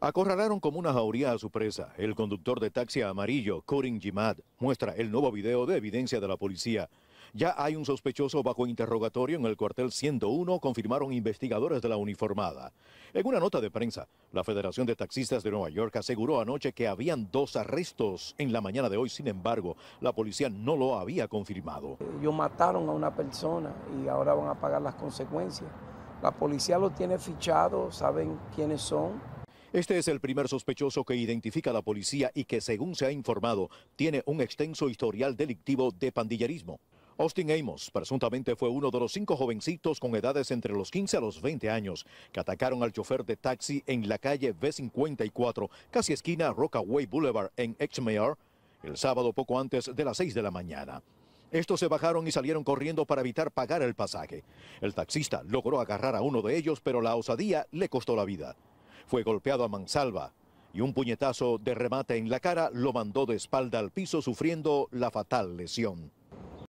Acorralaron como una jauría a su presa. El conductor de taxi amarillo, Corin Jimad, muestra el nuevo video de evidencia de la policía. Ya hay un sospechoso bajo interrogatorio en el cuartel 101, confirmaron investigadores de la uniformada. En una nota de prensa, la Federación de Taxistas de Nueva York aseguró anoche que habían dos arrestos en la mañana de hoy. Sin embargo, la policía no lo había confirmado. Ellos mataron a una persona y ahora van a pagar las consecuencias. La policía lo tiene fichado, saben quiénes son este es el primer sospechoso que identifica la policía y que, según se ha informado, tiene un extenso historial delictivo de pandillerismo. Austin Amos presuntamente fue uno de los cinco jovencitos con edades entre los 15 a los 20 años que atacaron al chofer de taxi en la calle B54, casi esquina Rockaway Boulevard en mayor el sábado poco antes de las 6 de la mañana. Estos se bajaron y salieron corriendo para evitar pagar el pasaje. El taxista logró agarrar a uno de ellos, pero la osadía le costó la vida. Fue golpeado a mansalva y un puñetazo de remate en la cara lo mandó de espalda al piso sufriendo la fatal lesión.